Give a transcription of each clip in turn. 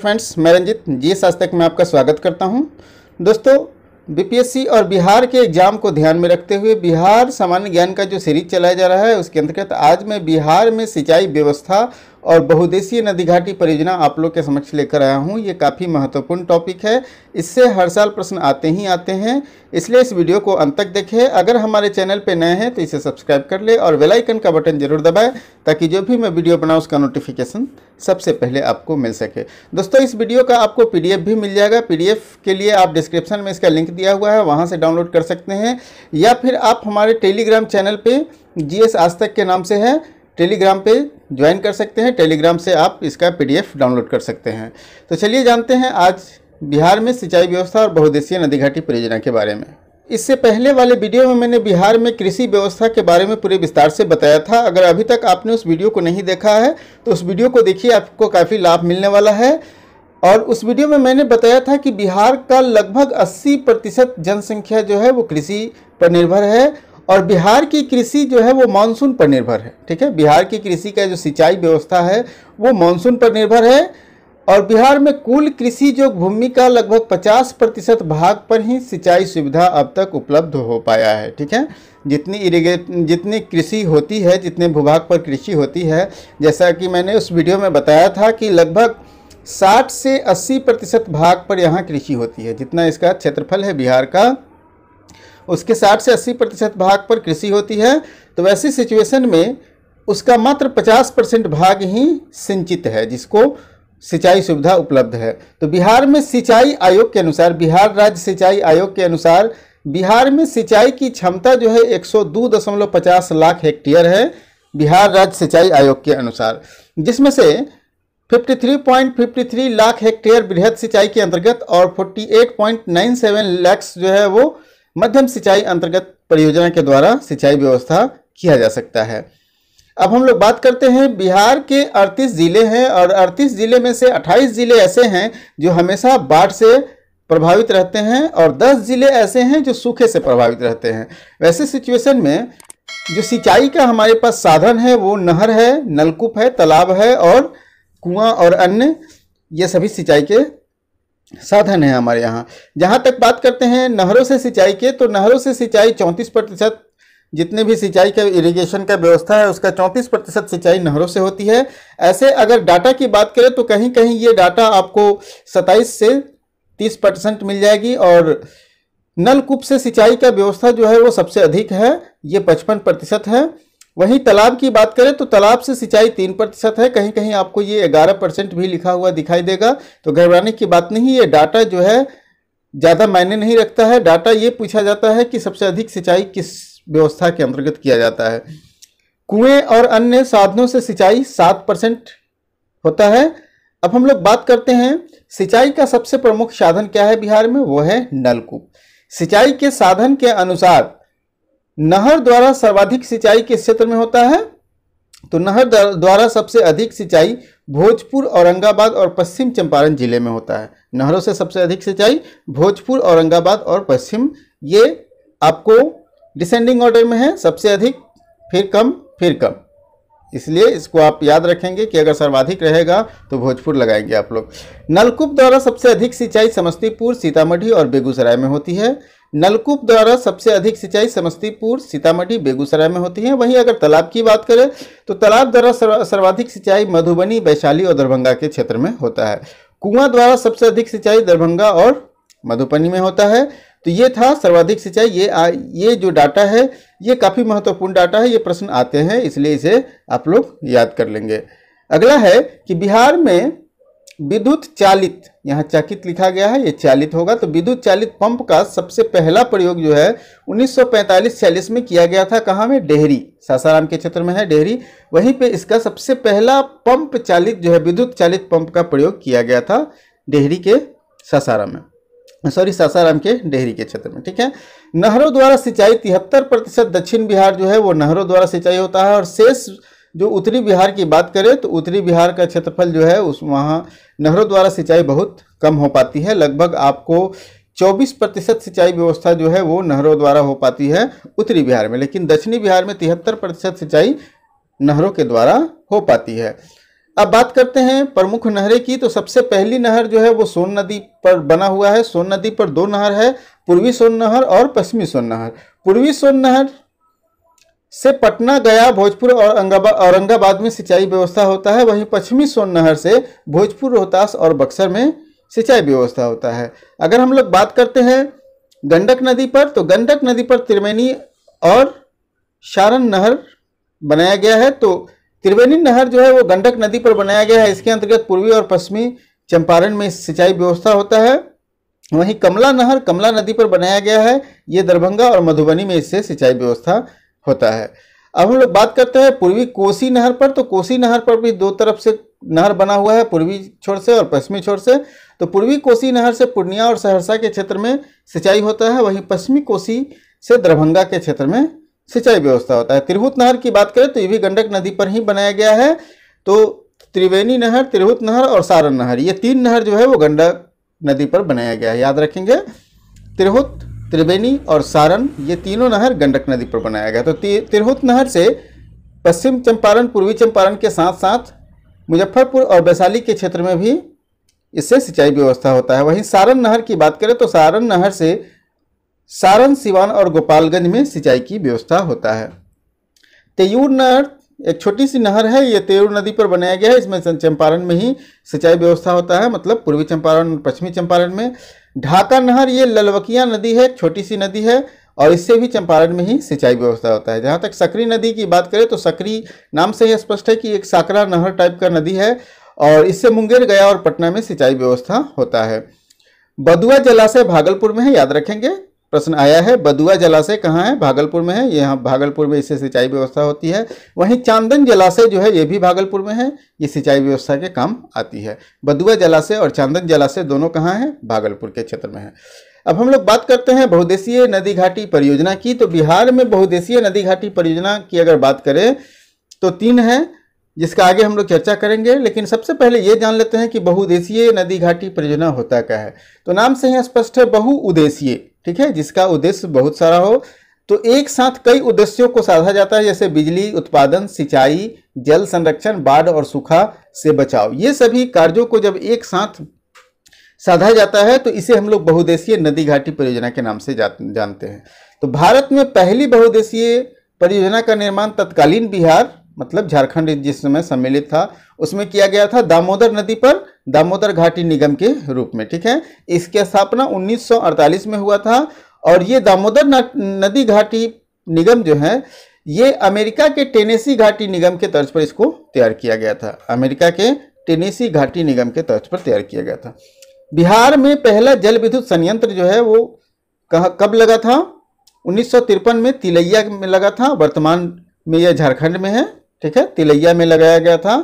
friends मैं रंजित जी आज तक में आपका स्वागत करता हूं दोस्तों बीपीएससी और बिहार के एग्जाम को ध्यान में रखते हुए बिहार सामान्य ज्ञान का जो सीरीज चलाया जा रहा है उसके अंतर्गत आज मैं बिहार में सिंचाई व्यवस्था और बहुदेशीय नदी घाटी परियोजना आप लोग के समक्ष लेकर आया हूँ ये काफ़ी महत्वपूर्ण टॉपिक है इससे हर साल प्रश्न आते ही आते हैं इसलिए इस वीडियो को अंत तक देखें अगर हमारे चैनल पर नए हैं तो इसे सब्सक्राइब कर ले और वेलाइकन का बटन जरूर दबाएँ ताकि जो भी मैं वीडियो बनाऊँ उसका नोटिफिकेशन सबसे पहले आपको मिल सके दोस्तों इस वीडियो का आपको पी भी मिल जाएगा पी के लिए आप डिस्क्रिप्शन में इसका लिंक दिया हुआ है वहाँ से डाउनलोड कर सकते हैं या फिर आप हमारे टेलीग्राम चैनल जी जीएस आज तक के नाम से है टेलीग्राम पे ज्वाइन कर सकते हैं टेलीग्राम से आप इसका पीडीएफ डाउनलोड कर सकते हैं तो चलिए जानते हैं आज बिहार में सिंचाई व्यवस्था और बहुदेशीय नदी घाटी परियोजना के बारे में इससे पहले वाले वीडियो में मैंने बिहार में कृषि व्यवस्था के बारे में पूरे विस्तार से बताया था अगर अभी तक आपने उस वीडियो को नहीं देखा है तो उस वीडियो को देखिए आपको काफ़ी लाभ मिलने वाला है और उस वीडियो में मैंने बताया था कि बिहार का लगभग 80 प्रतिशत जनसंख्या जो है वो कृषि पर निर्भर है और बिहार की कृषि जो है वो मानसून पर निर्भर है ठीक है बिहार की कृषि का जो सिंचाई व्यवस्था है वो मानसून पर निर्भर है और बिहार में कुल कृषि जो भूमि का लगभग 50 प्रतिशत भाग पर ही सिंचाई सुविधा अब तक उपलब्ध हो पाया है ठीक है जितनी इरीगेट जितनी कृषि होती है जितने भूभाग पर कृषि होती है जैसा कि मैंने उस वीडियो में बताया था कि लगभग 60 से 80 प्रतिशत भाग पर यहाँ कृषि होती है जितना इसका क्षेत्रफल है बिहार का उसके 60 से 80 प्रतिशत भाग पर कृषि होती है तो वैसी सिचुएशन में उसका मात्र 50 परसेंट भाग ही सिंचित है जिसको सिंचाई सुविधा उपलब्ध है तो बिहार में सिंचाई आयोग के अनुसार बिहार राज्य सिंचाई आयोग के अनुसार बिहार में सिंचाई की क्षमता जो है एक लाख हेक्टेयर है बिहार राज्य सिंचाई आयोग के अनुसार जिसमें से 53.53 लाख हेक्टेयर वृहद सिंचाई के अंतर्गत और 48.97 लाख जो है वो मध्यम सिंचाई अंतर्गत परियोजना के द्वारा सिंचाई व्यवस्था किया जा सकता है अब हम लोग बात करते हैं बिहार के 38 ज़िले हैं और 38 ज़िले में से 28 ज़िले ऐसे हैं जो हमेशा बाढ़ से प्रभावित रहते हैं और 10 ज़िले ऐसे हैं जो सूखे से प्रभावित रहते हैं वैसे सिचुएशन में जो सिंचाई का हमारे पास साधन है वो नहर है नलकूप है तालाब है और कुआं और अन्य ये सभी सिंचाई के साधन है हमारे यहाँ जहाँ तक बात करते हैं नहरों से सिंचाई के तो नहरों से सिंचाई चौंतीस प्रतिशत जितने भी सिंचाई का इरिगेशन का व्यवस्था है उसका 34 प्रतिशत सिंचाई नहरों से होती है ऐसे अगर डाटा की बात करें तो कहीं कहीं ये डाटा आपको 27 से 30 परसेंट मिल जाएगी और नलकूप से सिंचाई का व्यवस्था जो है वो सबसे अधिक है ये पचपन प्रतिशत है वहीं तालाब की बात करें तो तालाब से सिंचाई तीन प्रतिशत है कहीं कहीं आपको ये ग्यारह परसेंट भी लिखा हुआ दिखाई देगा तो घबराने की बात नहीं ये डाटा जो है ज़्यादा मायने नहीं रखता है डाटा ये पूछा जाता है कि सबसे अधिक सिंचाई किस व्यवस्था के अंतर्गत किया जाता है कुएं और अन्य साधनों से सिंचाई सात परसेंट होता है अब हम लोग बात करते हैं सिंचाई का सबसे प्रमुख साधन क्या है बिहार में वो है नलकूप सिंचाई के साधन के अनुसार नहर द्वारा सर्वाधिक सिंचाई के क्षेत्र में होता है तो नहर द्वारा सबसे अधिक सिंचाई भोजपुर औरंगाबाद और पश्चिम चंपारण जिले में होता है नहरों से सबसे अधिक सिंचाई भोजपुर औरंगाबाद और पश्चिम ये आपको डिसेंडिंग ऑर्डर में है सबसे अधिक फिर कम फिर कम इसलिए इसको आप याद रखेंगे कि अगर सर्वाधिक रहेगा तो भोजपुर लगाएंगे आप लोग नलकूप द्वारा सबसे अधिक सिंचाई समस्तीपुर सीतामढ़ी और बेगूसराय में होती है नलकूप द्वारा सबसे अधिक सिंचाई समस्तीपुर सीतामढ़ी बेगूसराय में होती है वहीं अगर तालाब की बात करें तो तालाब द्वारा सर्वाधिक सिंचाई मधुबनी वैशाली और दरभंगा के क्षेत्र में होता है कुआं द्वारा सबसे अधिक सिंचाई दरभंगा और मधुबनी में होता है तो ये था सर्वाधिक सिंचाई ये आ, ये जो डाटा है ये काफ़ी महत्वपूर्ण डाटा है ये प्रश्न आते हैं इसलिए इसे आप लोग याद कर लेंगे अगला है कि बिहार में विद्युत चालित यहाँ चकित लिखा गया है ये चालित होगा तो विद्युत चालित पंप का सबसे पहला प्रयोग जो है 1945-46 में किया गया था कहाँ में डेहरी सासाराम के क्षेत्र में है डेहरी वहीं पे इसका सबसे पहला पंप चालित जो है विद्युत चालित पंप का प्रयोग किया गया था डेहरी के सासाराम में सॉरी सासाराम के डेहरी के क्षेत्र में ठीक है नहरों द्वारा सिंचाई तिहत्तर प्रतिशत दक्षिण बिहार जो है वो नहरों द्वारा सिंचाई होता है और शेष जो उत्तरी बिहार की बात करें तो उत्तरी बिहार का क्षेत्रफल जो है उस वहाँ नहरों द्वारा सिंचाई बहुत कम हो पाती है लगभग आपको 24 प्रतिशत सिंचाई व्यवस्था जो है वो नहरों द्वारा हो पाती है उत्तरी बिहार में लेकिन दक्षिणी बिहार में तिहत्तर प्रतिशत सिंचाई नहरों के द्वारा हो पाती है अब बात करते हैं प्रमुख नहरें की तो सबसे पहली नहर जो है वो सोन नदी पर बना हुआ है सोन नदी पर दो नहर है पूर्वी सोन नहर और पश्चिमी सोन नहर पूर्वी सोन नहर से पटना गया भोजपुर और औरंगाबाद में सिंचाई व्यवस्था होता है वहीं पश्चिमी सोन नहर से भोजपुर रोहतास और बक्सर में सिंचाई व्यवस्था होता है अगर हम लोग बात करते हैं गंडक नदी पर तो गंडक नदी पर त्रिवेणी और शारण नहर बनाया गया है तो त्रिवेणी नहर जो है वो गंडक नदी पर बनाया गया है इसके अंतर्गत पूर्वी और पश्चिमी चंपारण में सिंचाई व्यवस्था होता है वहीं कमला नहर कमला नदी पर बनाया गया है ये दरभंगा और मधुबनी में इससे सिंचाई व्यवस्था होता है अब हम लोग बात करते हैं पूर्वी कोसी नहर पर तो कोसी नहर पर भी दो तरफ से नहर बना हुआ है पूर्वी छोर से और पश्चिमी छोर से तो पूर्वी कोसी नहर से पूर्णिया और सहरसा के क्षेत्र में सिंचाई होता है वहीं पश्चिमी कोसी से दरभंगा के क्षेत्र में सिंचाई व्यवस्था होता है तिरहुत नहर की बात करें तो ये भी गंडक नदी पर ही बनाया गया है तो त्रिवेणी नहर तिरहुत नहर और सारण नहर ये तीन नहर जो है वो गंडक नदी पर बनाया गया है याद रखेंगे तिरहुत त्रिवेणी और सारण ये तीनों नहर गंडक नदी पर बनाया गया तो तिरहुत नहर से पश्चिम चंपारण पूर्वी चंपारण के साथ साथ मुजफ्फरपुर और वैशाली के क्षेत्र में भी इससे सिंचाई व्यवस्था होता है वहीं सारण नहर की बात करें तो सारण नहर से सारण सिवान और गोपालगंज में सिंचाई की व्यवस्था होता है तेयूर नहर एक छोटी सी नहर है ये तेयूर नदी पर बनाया गया है इसमें चंपारण में ही सिंचाई व्यवस्था होता है मतलब पूर्वी चंपारण पश्चिमी चंपारण में ढाका नहर ये ललवकिया नदी है छोटी सी नदी है और इससे भी चंपारण में ही सिंचाई व्यवस्था होता है जहाँ तक सकरी नदी की बात करें तो सकरी नाम से ही स्पष्ट है कि एक साकरा नहर टाइप का नदी है और इससे मुंगेर गया और पटना में सिंचाई व्यवस्था होता है बदुआ जलाशय भागलपुर में है याद रखेंगे प्रश्न आया है बदुआ जलाशय कहाँ है भागलपुर में है यहाँ भागलपुर में इससे सिंचाई व्यवस्था होती है वहीं चांदन जलाशय जो है ये भी भागलपुर में है ये सिंचाई व्यवस्था के काम आती है बदुआ जलाशय और चांदन जलाशय दोनों कहाँ हैं भागलपुर के क्षेत्र में है अब हम लोग बात करते हैं बहुदेशीय नदी घाटी परियोजना की तो बिहार में बहुदेशीय नदी घाटी परियोजना की अगर बात करें तो तीन है जिसका आगे हम लोग चर्चा करेंगे लेकिन सबसे पहले ये जान लेते हैं कि बहुदेशीय नदी घाटी परियोजना होता क्या है तो नाम से ही स्पष्ट है बहुउद्देशीय ठीक है जिसका उद्देश्य बहुत सारा हो तो एक साथ कई उद्देश्यों को साधा जाता है जैसे बिजली उत्पादन सिंचाई जल संरक्षण बाढ़ और सूखा से बचाव ये सभी कार्यों को जब एक साथ साधा जाता है तो इसे हम लोग बहुदेशीय नदी घाटी परियोजना के नाम से जानते हैं तो भारत में पहली बहुदेशीय परियोजना का निर्माण तत्कालीन बिहार मतलब झारखंड जिस समय सम्मिलित था उसमें किया गया था दामोदर नदी पर दामोदर घाटी निगम के रूप में ठीक है इसकी स्थापना 1948 में हुआ था और ये दामोदर नदी घाटी निगम जो है ये अमेरिका के टेनेसी घाटी निगम के तर्ज पर इसको तैयार किया गया था अमेरिका के टेनेसी घाटी निगम के तर्ज पर तैयार किया गया था बिहार में पहला जल विद्युत संयंत्र जो है वो कहा कब लगा था उन्नीस में तिलैया में लगा था वर्तमान में यह झारखंड में है ठीक है तिलैया में लगाया गया था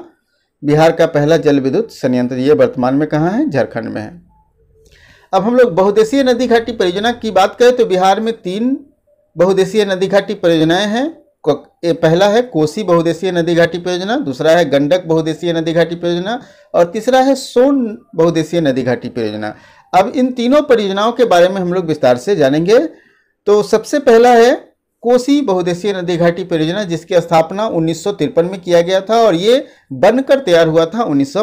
बिहार का पहला जल विद्युत संयंत्र ये वर्तमान में कहाँ है झारखंड में है अब हम लोग बहुदेशीय नदी घाटी परियोजना की बात करें तो बिहार में तीन बहुदेशीय नदी घाटी परियोजनाएं हैं पहला है कोसी बहुदेशीय नदी घाटी परियोजना दूसरा है गंडक बहुदेशीय नदी घाटी परियोजना और तीसरा है सोन बहुदेशीय नदी घाटी परियोजना अब इन तीनों परियोजनाओं के बारे में हम लोग विस्तार से जानेंगे तो सबसे पहला है कोसी बहुदेशीय नदी घाटी परियोजना जिसकी स्थापना उन्नीस में किया गया था और ये बनकर तैयार हुआ था उन्नीस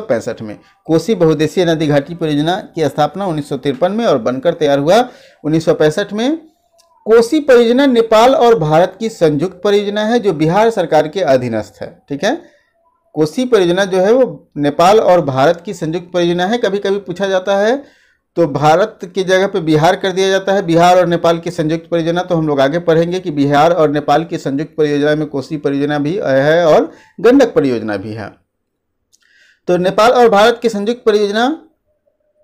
में कोसी बहुदेशीय नदी घाटी परियोजना की स्थापना उन्नीस में और बनकर तैयार हुआ उन्नीस में कोसी परियोजना नेपाल और भारत की संयुक्त परियोजना है जो बिहार सरकार के अधीनस्थ है ठीक है कोसी परियोजना जो है वो नेपाल और भारत की संयुक्त परियोजना है कभी कभी पूछा जाता है तो भारत की जगह पे बिहार कर दिया जाता है बिहार और नेपाल की संयुक्त परियोजना तो हम लोग आगे पढ़ेंगे कि बिहार और नेपाल की संयुक्त परियोजना में कोसी परियोजना भी है और गंडक परियोजना भी है तो नेपाल और भारत की संयुक्त परियोजना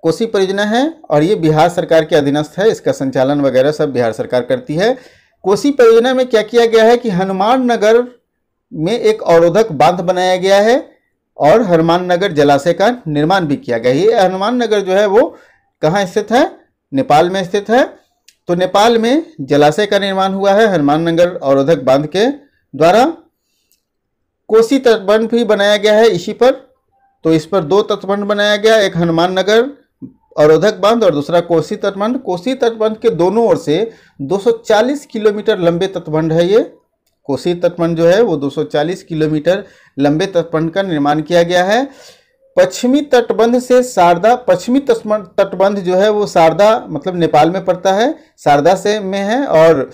कोसी परियोजना है और ये बिहार सरकार के अधीनस्थ है इसका संचालन वगैरह सब बिहार सरकार करती है कोसी परियोजना में क्या किया गया है कि हनुमान नगर में एक अवरोधक बांध बनाया गया है और हनुमान नगर जलाशय का निर्माण भी किया गया है ये हनुमान नगर जो है वो कहाँ स्थित है नेपाल में स्थित है तो नेपाल में जलाशय का निर्माण हुआ है हनुमान नगर अवरोधक बांध के द्वारा कोसी तटबंध भी बनाया गया है इसी पर तो इस पर दो तटबंध बनाया गया एक हनुमान नगर अवरोधक बांध और दूसरा कोसी तटबंध कोसी तटबंध के दोनों ओर से 240 किलोमीटर लंबे तटबंध है ये कोसी तटबंध जो है वो 240 किलोमीटर लंबे तटबंध का निर्माण किया गया है पश्चिमी तटबंध से शारदा पश्चिमी तटबंध जो है वो शारदा मतलब नेपाल में पड़ता है शारदा से में है और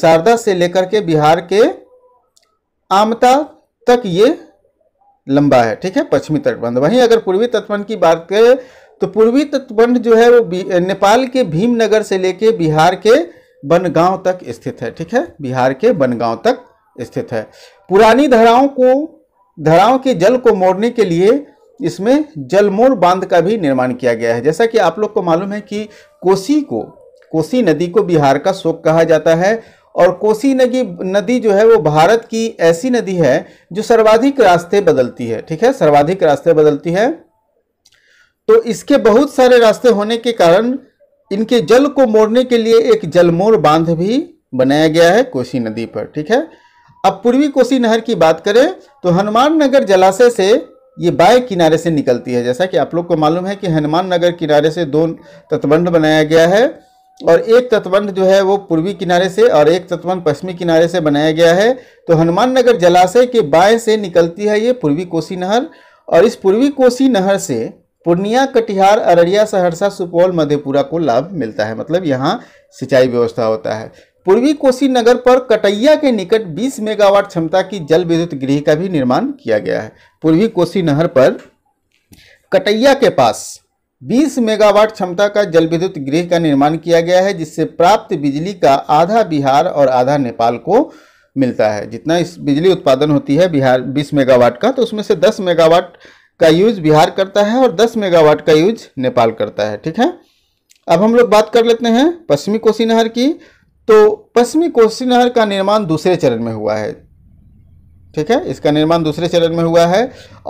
शारदा से लेकर के बिहार के आमता तक ये लंबा है ठीक है पश्चिमी तटबंध वहीं अगर पूर्वी तटबंध की बात करें तो पूर्वी तटबंध जो है वो नेपाल के भीमनगर से लेके बिहार के बनगांव तक स्थित है ठीक है बिहार के बनगांव तक स्थित है पुरानी धाराओं को धाराओं के जल को मोड़ने के लिए इसमें जलमोर बांध का भी निर्माण किया गया है जैसा कि आप लोग को मालूम है कि कोसी को कोसी नदी को बिहार का शोक कहा जाता है और कोसी नदी नदी जो है वो भारत की ऐसी नदी है जो सर्वाधिक रास्ते बदलती है ठीक है सर्वाधिक रास्ते बदलती है तो इसके बहुत सारे रास्ते होने के कारण इनके जल को मोड़ने के लिए एक जलमोर बांध भी बनाया गया है कोसी नदी पर ठीक है अब पूर्वी कोसी नहर की बात करें तो हनुमान नगर जलाशय से ये बाएँ किनारे से निकलती है जैसा कि आप लोग को मालूम है कि हनुमान नगर किनारे से दो तटबंध बनाया गया है और एक तटबंध जो है वो पूर्वी किनारे से और एक तटबंध पश्चिमी किनारे से बनाया गया है तो हनुमान नगर जलाशय के बाएं से निकलती है ये पूर्वी कोसी नहर और इस पूर्वी कोसी नहर से पूर्णिया कटिहार अररिया सहरसा सुपौल मधेपुरा को लाभ मिलता है मतलब यहाँ सिंचाई व्यवस्था होता है पूर्वी कोसी नगर पर कटैया के निकट 20 मेगावाट क्षमता की जल विद्युत गृह का भी निर्माण किया गया है पूर्वी कोसी नहर पर कटैया के पास 20 मेगावाट क्षमता का जल विद्युत गृह का निर्माण किया गया है जिससे प्राप्त बिजली का आधा बिहार और आधा नेपाल को मिलता है जितना इस बिजली उत्पादन होती है बिहार 20 मेगावाट का तो उसमें से 10 मेगावाट का यूज बिहार करता है और 10 मेगावाट का यूज नेपाल करता है ठीक है अब हम लोग बात कर लेते हैं पश्चिमी कोसी नहर की तो पश्चिमी कोसी नहर का निर्माण दूसरे चरण में हुआ है ठीक है इसका निर्माण दूसरे चरण में हुआ है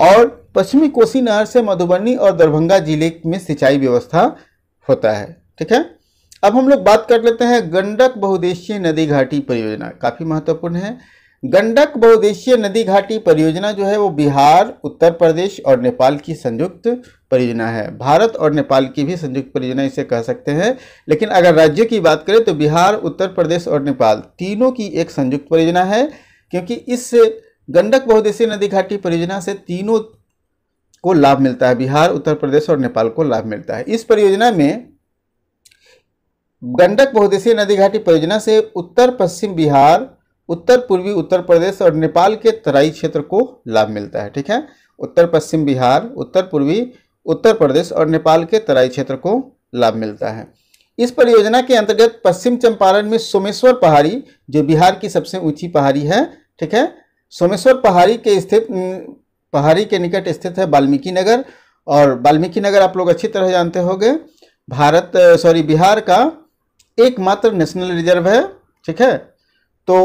और पश्चिमी कोसी नहर से मधुबनी और दरभंगा जिले में सिंचाई व्यवस्था होता है ठीक है अब हम लोग बात कर लेते हैं गंडक बहुदेशीय नदी घाटी परियोजना काफ़ी महत्वपूर्ण है गंडक बहुदेशीय नदी घाटी परियोजना जो है वो बिहार उत्तर प्रदेश और नेपाल की संयुक्त परियोजना है भारत और नेपाल की भी संयुक्त परियोजना इसे कह सकते हैं लेकिन अगर राज्यों की बात करें तो बिहार उत्तर प्रदेश और नेपाल तीनों की एक संयुक्त परियोजना है क्योंकि इस गंडक बहुदेशीय नदी घाटी परियोजना से तीनों को लाभ मिलता है बिहार उत्तर प्रदेश और नेपाल को लाभ मिलता है इस परियोजना में गंडक बहुदेशीय नदी घाटी परियोजना से उत्तर पश्चिम बिहार उत्तर पूर्वी उत्तर प्रदेश और नेपाल के तराई क्षेत्र को लाभ मिलता है ठीक है उत्तर पश्चिम बिहार उत्तर पूर्वी उत्तर प्रदेश और नेपाल के तराई क्षेत्र को लाभ मिलता है इस परियोजना के अंतर्गत पश्चिम चंपारण में सोमेश्वर पहाड़ी जो बिहार की सबसे ऊंची पहाड़ी है ठीक है सोमेश्वर पहाड़ी के स्थित पहाड़ी के निकट स्थित है वाल्मीकि नगर और वाल्मीकि नगर आप लोग अच्छी तरह जानते होंगे भारत सॉरी बिहार का एकमात्र नेशनल रिजर्व है ठीक है तो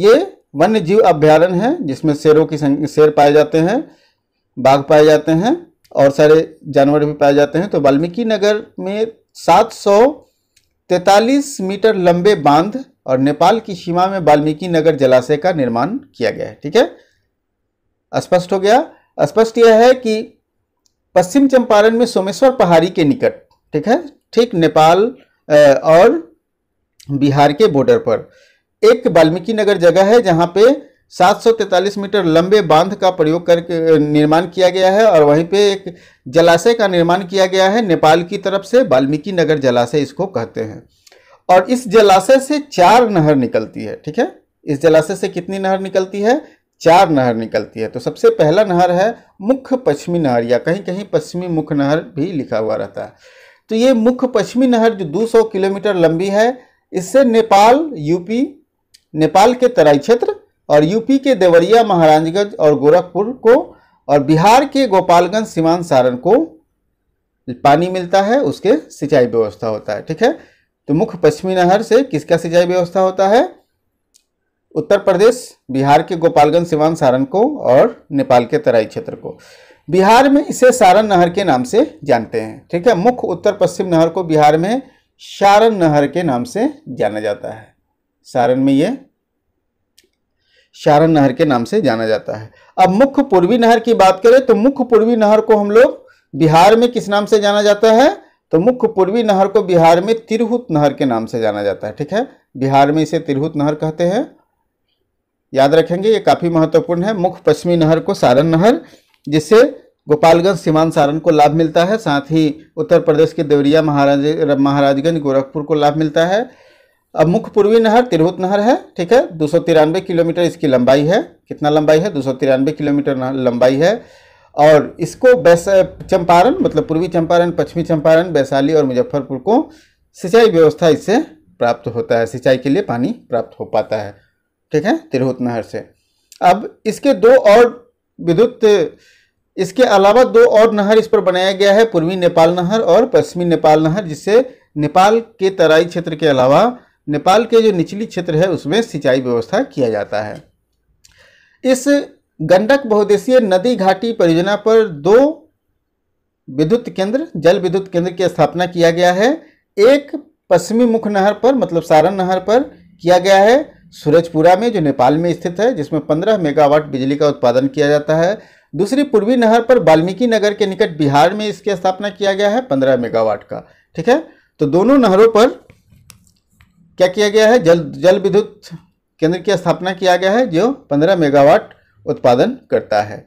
ये वन्य जीव अभ्यारण्य है जिसमें शेरों की शेर पाए जाते हैं बाघ पाए जाते हैं और सारे जानवर भी पाए जाते हैं तो वाल्मीकि नगर में सात सौ तैतालीस मीटर लंबे बांध और नेपाल की सीमा में वाल्मीकि नगर जलाशय का निर्माण किया गया है ठीक है स्पष्ट हो गया स्पष्ट यह है कि पश्चिम चंपारण में सोमेश्वर पहाड़ी के निकट ठीक है ठीक नेपाल और बिहार के बॉर्डर पर एक वाल्मीकि नगर जगह है जहाँ पे 743 मीटर लंबे बांध का प्रयोग करके निर्माण किया गया है और वहीं पे एक जलाशय का निर्माण किया गया है नेपाल की तरफ से वाल्मीकि नगर जलाशय इसको कहते हैं और इस जलाशय से चार नहर निकलती है ठीक है इस जलाशय से कितनी नहर निकलती है चार नहर निकलती है तो सबसे पहला नहर है मुख्य पश्चिमी नहर या कहीं कहीं पश्चिमी मुख्य नहर भी लिखा हुआ रहता है तो ये मुख्य पश्चिमी नहर जो 200 किलोमीटर लंबी है इससे नेपाल यूपी नेपाल के तराई क्षेत्र और यूपी के देवरिया महाराजगंज और गोरखपुर को और बिहार के गोपालगंज सीमांत सारण को पानी मिलता है उसके सिंचाई व्यवस्था होता है ठीक है तो मुख्य पश्चिमी नहर से किसका सिंचाई व्यवस्था होता है उत्तर प्रदेश बिहार के गोपालगंज सीमांत सारण को और नेपाल के तराई क्षेत्र को बिहार में इसे सारण नहर के नाम से जानते हैं ठीक है मुख्य उत्तर पश्चिम नहर को बिहार में सारण नहर के नाम से जाना जाता है सारण में ये शारण नहर के नाम से जाना जाता है अब मुख्य पूर्वी नहर की बात करें तो मुख्य पूर्वी नहर को हम लोग बिहार में किस नाम से जाना जाता है तो मुख्य पूर्वी नहर को बिहार में तिरहुत नहर के नाम से जाना जाता है ठीक है बिहार में इसे तिरहुत नहर कहते हैं याद रखेंगे ये काफ़ी महत्वपूर्ण है मुख्य पश्चिमी नहर को सारण नहर जिससे गोपालगंज सीमान सारण को लाभ मिलता है साथ ही उत्तर प्रदेश के देवरिया महाराज महाराजगंज गोरखपुर को लाभ मिलता है अब मुख्य पूर्वी नहर तिरहुत नहर है ठीक है दो किलोमीटर इसकी लंबाई है कितना लंबाई है दो किलोमीटर लंबाई है और इसको बैस चंपारण मतलब पूर्वी चंपारण पश्चिमी चंपारण वैशाली और मुजफ्फरपुर को सिंचाई व्यवस्था इससे प्राप्त होता है सिंचाई के लिए पानी प्राप्त हो पाता है ठीक है तिरहुत नहर से अब इसके दो और विद्युत इसके अलावा दो और नहर इस पर बनाया गया है पूर्वी नेपाल नहर और पश्चिमी नेपाल नहर जिससे नेपाल के तराई क्षेत्र के अलावा नेपाल के जो निचली क्षेत्र है उसमें सिंचाई व्यवस्था किया जाता है इस गंडक बहुदेशीय नदी घाटी परियोजना पर दो विद्युत केंद्र जल विद्युत केंद्र की स्थापना किया गया है एक पश्चिमी मुख नहर पर मतलब सारण नहर पर किया गया है सूरजपुरा में जो नेपाल में स्थित है जिसमें 15 मेगावाट बिजली का उत्पादन किया जाता है दूसरी पूर्वी नहर पर वाल्मीकि नगर के निकट बिहार में इसकी स्थापना किया गया है 15 मेगावाट का ठीक है तो दोनों नहरों पर क्या किया गया है जल जल विद्युत केंद्र की स्थापना किया गया है जो 15 मेगावाट उत्पादन करता है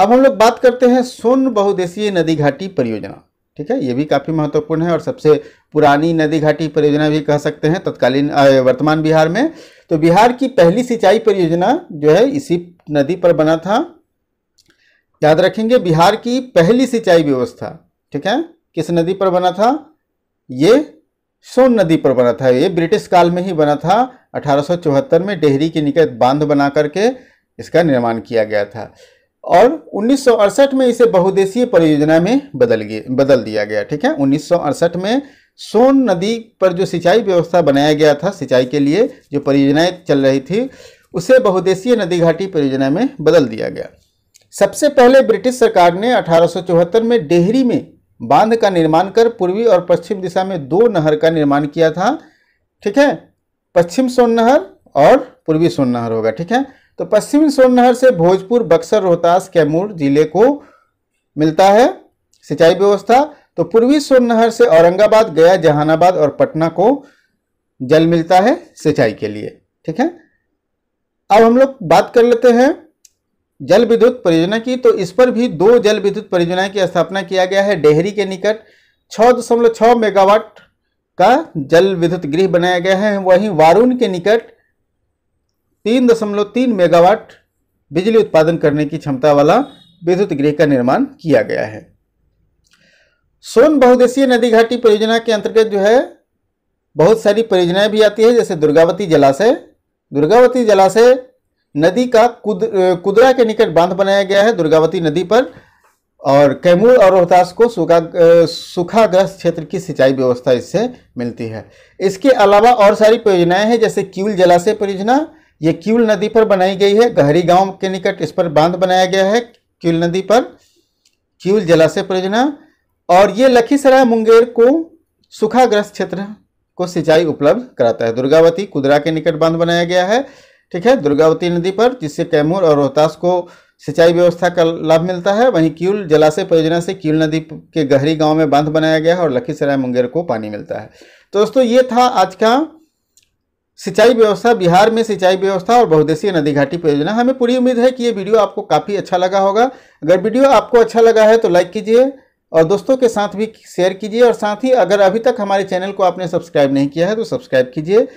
अब हम लोग बात करते हैं सोन बहुदेशीय नदी घाटी परियोजना ठीक है ये भी काफ़ी महत्वपूर्ण है और सबसे पुरानी नदी घाटी परियोजना भी कह सकते हैं तत्कालीन वर्तमान बिहार में तो बिहार की पहली सिंचाई परियोजना जो है इसी नदी पर बना था याद रखेंगे बिहार की पहली सिंचाई व्यवस्था ठीक है किस नदी पर बना था ये सोन नदी पर बना था ये ब्रिटिश काल में ही बना था 1874 में डेहरी के निकट बांध बना करके इसका निर्माण किया गया था और उन्नीस में इसे बहुदेशीय परियोजना में बदल गया बदल दिया गया ठीक है उन्नीस में सोन नदी पर जो सिंचाई व्यवस्था बनाया गया था सिंचाई के लिए जो परियोजनाएं चल रही थी उसे बहुदेशीय नदी घाटी परियोजना में बदल दिया गया सबसे पहले ब्रिटिश सरकार ने अठारह में डेहरी में बांध का निर्माण कर पूर्वी और पश्चिम दिशा में दो नहर का निर्माण किया था ठीक है पश्चिम सोन नहर और पूर्वी सोन नहर होगा ठीक है तो पश्चिमी सोन नहर से भोजपुर बक्सर रोहतास कैमूर जिले को मिलता है सिंचाई व्यवस्था तो पूर्वी सोन नहर से औरंगाबाद गया जहानाबाद और पटना को जल मिलता है सिंचाई के लिए ठीक है अब हम लोग बात कर लेते हैं जल विद्युत परियोजना की तो इस पर भी दो जल विद्युत परियोजनाएं की स्थापना किया गया है डेहरी के निकट छः दशमलव छः मेगावाट का जल विद्युत गृह बनाया गया है वहीं वारून के निकट तीन दशमलव तीन मेगावाट बिजली उत्पादन करने की क्षमता वाला विद्युत गृह का निर्माण किया गया है सोन बहुदेशीय नदी घाटी परियोजना के अंतर्गत जो है बहुत सारी परियोजनाएं भी आती है जैसे दुर्गावती जलाशय दुर्गावती जलाशय नदी का कुद कुदरा के निकट बांध बनाया गया है दुर्गावती नदी पर और कैमूर और रोहतास को सूखा सूखाग्रस्त क्षेत्र की सिंचाई व्यवस्था इससे मिलती है इसके अलावा और सारी परियोजनाएं हैं जैसे क्यूल जलाशय परियोजना ये क्यूल नदी पर बनाई गई है गहरी गांव के निकट इस पर बांध बनाया गया है क्यूल नदी पर क्यूल जलाशय परियोजना और ये लखीसराय मुंगेर को सूखाग्रस्त क्षेत्र को सिंचाई उपलब्ध कराता है दुर्गावती कुदरा के निकट बांध बनाया गया है ठीक है दुर्गावती नदी पर जिससे कैमूर और रोहतास को सिंचाई व्यवस्था का लाभ मिलता है वहीं क्यूल जलाशय परियोजना से क्यूल नदी के गहरी गांव में बांध बनाया गया है और लखीसराय मुंगेर को पानी मिलता है तो दोस्तों ये था आज का सिंचाई व्यवस्था बिहार में सिंचाई व्यवस्था और बहुदेशीय नदी घाटी परियोजना हमें पूरी उम्मीद है कि ये वीडियो आपको काफ़ी अच्छा लगा होगा अगर वीडियो आपको अच्छा लगा है तो लाइक कीजिए और दोस्तों के साथ भी शेयर कीजिए और साथ ही अगर अभी तक हमारे चैनल को आपने सब्सक्राइब नहीं किया है तो सब्सक्राइब कीजिए